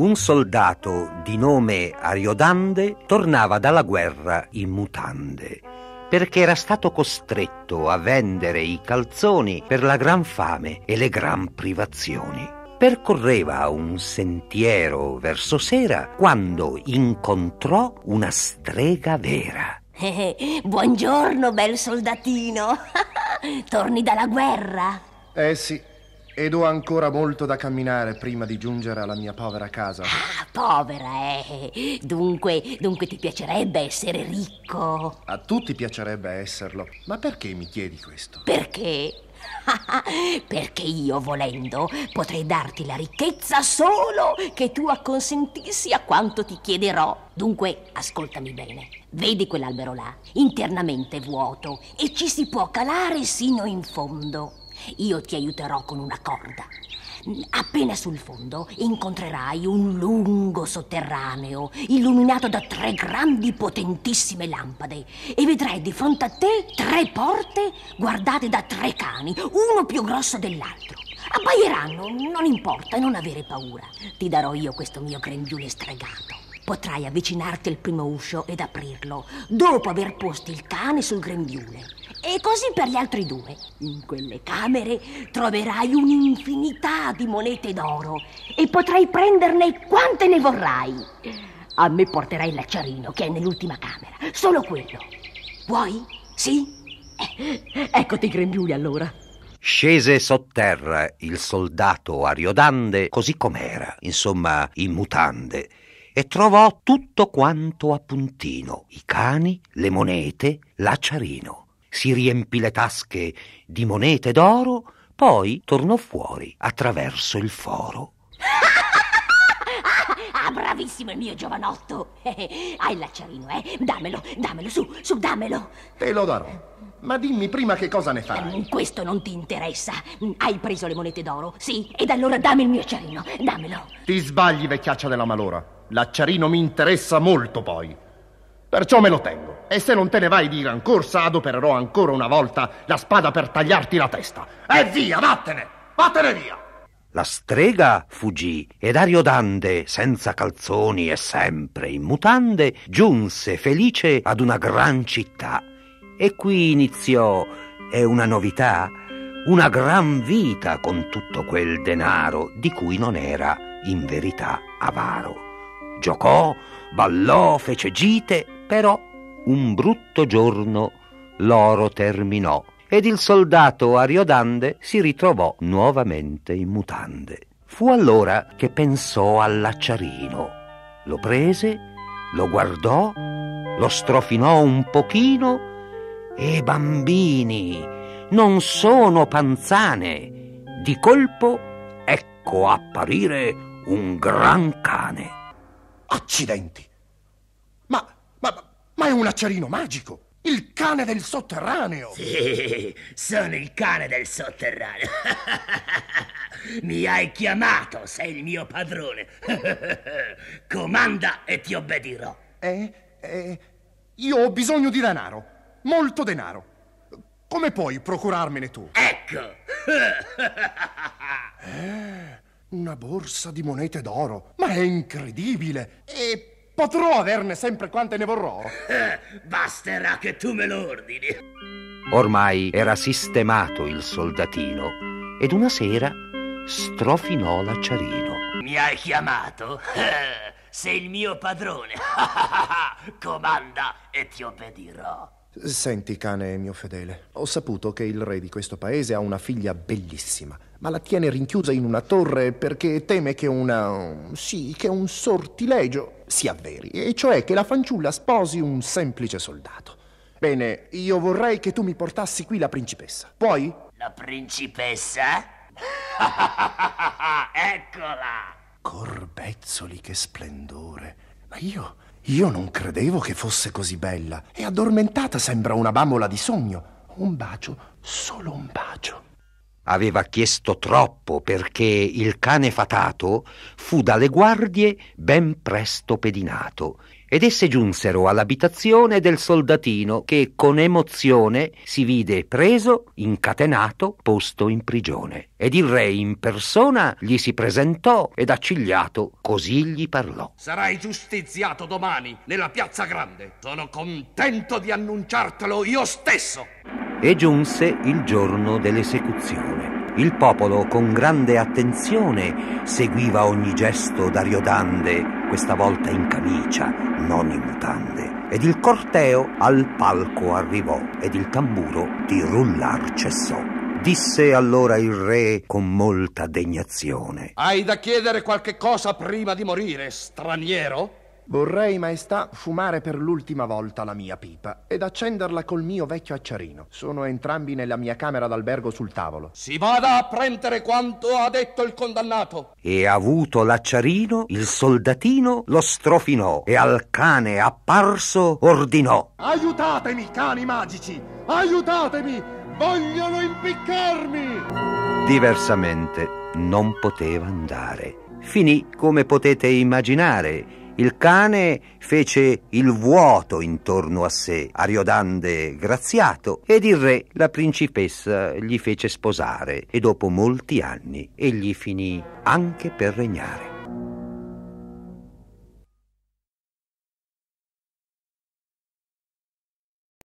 un soldato di nome Ariodande tornava dalla guerra in mutande perché era stato costretto a vendere i calzoni per la gran fame e le gran privazioni. Percorreva un sentiero verso sera quando incontrò una strega vera. Eh, buongiorno, bel soldatino. Torni dalla guerra. Eh sì, ed ho ancora molto da camminare prima di giungere alla mia povera casa. Ah, povera, eh. Dunque, dunque ti piacerebbe essere ricco. A tutti piacerebbe esserlo. Ma perché mi chiedi questo? Perché? Perché io, volendo, potrei darti la ricchezza solo che tu acconsentissi a quanto ti chiederò. Dunque, ascoltami bene. Vedi quell'albero là, internamente vuoto, e ci si può calare sino in fondo. Io ti aiuterò con una corda. Appena sul fondo incontrerai un lungo sotterraneo illuminato da tre grandi potentissime lampade e vedrai di fronte a te tre porte guardate da tre cani, uno più grosso dell'altro. Abbaieranno, non importa, non avere paura. Ti darò io questo mio grembiule stregato potrai avvicinarti al primo uscio ed aprirlo, dopo aver posto il cane sul grembiule. E così per gli altri due. In quelle camere troverai un'infinità di monete d'oro e potrai prenderne quante ne vorrai. A me porterai l'acciarino che è nell'ultima camera, solo quello. Vuoi? Sì? Eh, eccoti i grembiuli allora. Scese sotterra il soldato Ariodande così com'era, insomma in mutande e trovò tutto quanto a puntino, i cani, le monete, l'acciarino. Si riempì le tasche di monete d'oro, poi tornò fuori attraverso il foro. Ah, bravissimo il mio giovanotto! Hai l'acciarino, eh? Dammelo, dammelo, su, su, dammelo! Te lo darò. Ma dimmi prima che cosa ne fai. Eh, questo non ti interessa. Hai preso le monete d'oro, sì? Ed allora dammi il mio acciarino, dammelo. Ti sbagli, vecchiaccia della malora. L'acciarino mi interessa molto poi. Perciò me lo tengo. E se non te ne vai di gran corsa, adopererò ancora una volta la spada per tagliarti la testa. E via, vattene! Vattene via! La strega fuggì ed Ariodande, senza calzoni e sempre in mutande, giunse felice ad una gran città. E qui iniziò, è una novità, una gran vita con tutto quel denaro di cui non era in verità avaro. Giocò, ballò, fece gite, però un brutto giorno l'oro terminò ed il soldato Ariodande si ritrovò nuovamente in mutande. Fu allora che pensò all'acciarino. Lo prese, lo guardò, lo strofinò un pochino e bambini, non sono panzane. Di colpo ecco apparire un gran cane. Accidenti! Ma, ma, ma è un acciarino magico! Il cane del sotterraneo! Sì, sono il cane del sotterraneo. Mi hai chiamato, sei il mio padrone. Comanda e ti obbedirò. Eh, eh, io ho bisogno di denaro, molto denaro. Come puoi procurarmene tu? Ecco! eh. Una borsa di monete d'oro. Ma è incredibile! E potrò averne sempre quante ne vorrò. Eh, basterà che tu me lo ordini. Ormai era sistemato il soldatino ed una sera strofinò l'acciarino. Mi hai chiamato? Sei il mio padrone. Comanda e ti obbedirò. Senti, cane mio fedele, ho saputo che il re di questo paese ha una figlia bellissima ma la tiene rinchiusa in una torre perché teme che una... sì, che un sortilegio si avveri, e cioè che la fanciulla sposi un semplice soldato. Bene, io vorrei che tu mi portassi qui la principessa. Puoi? La principessa? Eccola! Corbezzoli, che splendore! Ma io... io non credevo che fosse così bella. E addormentata sembra una bambola di sogno. Un bacio, solo un bacio aveva chiesto troppo perché il cane fatato fu dalle guardie ben presto pedinato ed esse giunsero all'abitazione del soldatino che con emozione si vide preso, incatenato, posto in prigione. Ed il re in persona gli si presentò ed accigliato così gli parlò. Sarai giustiziato domani nella piazza grande. Sono contento di annunciartelo io stesso e giunse il giorno dell'esecuzione. Il popolo con grande attenzione seguiva ogni gesto da Riodande, questa volta in camicia, non in mutande. Ed il corteo al palco arrivò ed il tamburo di rullar cessò. Disse allora il re con molta degnazione: Hai da chiedere qualche cosa prima di morire, straniero? Vorrei, maestà, fumare per l'ultima volta la mia pipa ed accenderla col mio vecchio acciarino. Sono entrambi nella mia camera d'albergo sul tavolo. Si vada a prendere quanto ha detto il condannato. E avuto l'acciarino, il soldatino lo strofinò e al cane apparso ordinò: Aiutatemi, cani magici! Aiutatemi! Vogliono impiccarmi! Diversamente non poteva andare. Finì come potete immaginare il cane fece il vuoto intorno a sé, Ariodande graziato, ed il re la principessa gli fece sposare e dopo molti anni egli finì anche per regnare.